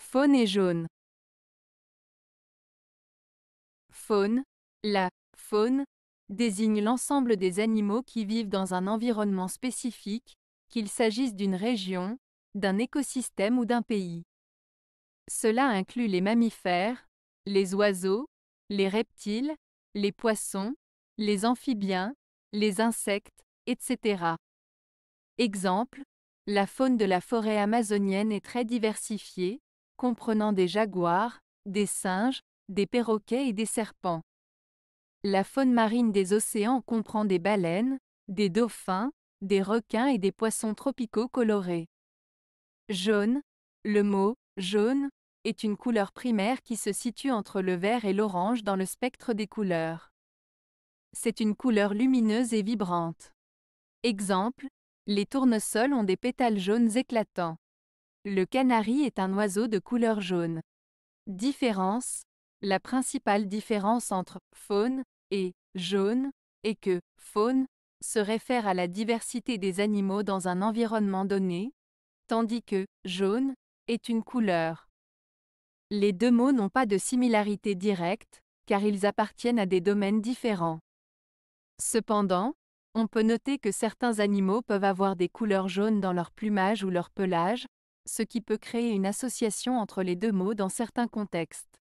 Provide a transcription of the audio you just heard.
Faune et jaune. Faune, la faune, désigne l'ensemble des animaux qui vivent dans un environnement spécifique, qu'il s'agisse d'une région, d'un écosystème ou d'un pays. Cela inclut les mammifères, les oiseaux, les reptiles, les poissons, les amphibiens, les insectes, etc. Exemple, la faune de la forêt amazonienne est très diversifiée, comprenant des jaguars, des singes, des perroquets et des serpents. La faune marine des océans comprend des baleines, des dauphins, des requins et des poissons tropicaux colorés. Jaune, le mot jaune est une couleur primaire qui se situe entre le vert et l'orange dans le spectre des couleurs. C'est une couleur lumineuse et vibrante. Exemple, les tournesols ont des pétales jaunes éclatants. Le canari est un oiseau de couleur jaune. Différence La principale différence entre faune et jaune est que faune se réfère à la diversité des animaux dans un environnement donné, tandis que jaune est une couleur. Les deux mots n'ont pas de similarité directe, car ils appartiennent à des domaines différents. Cependant, on peut noter que certains animaux peuvent avoir des couleurs jaunes dans leur plumage ou leur pelage, ce qui peut créer une association entre les deux mots dans certains contextes.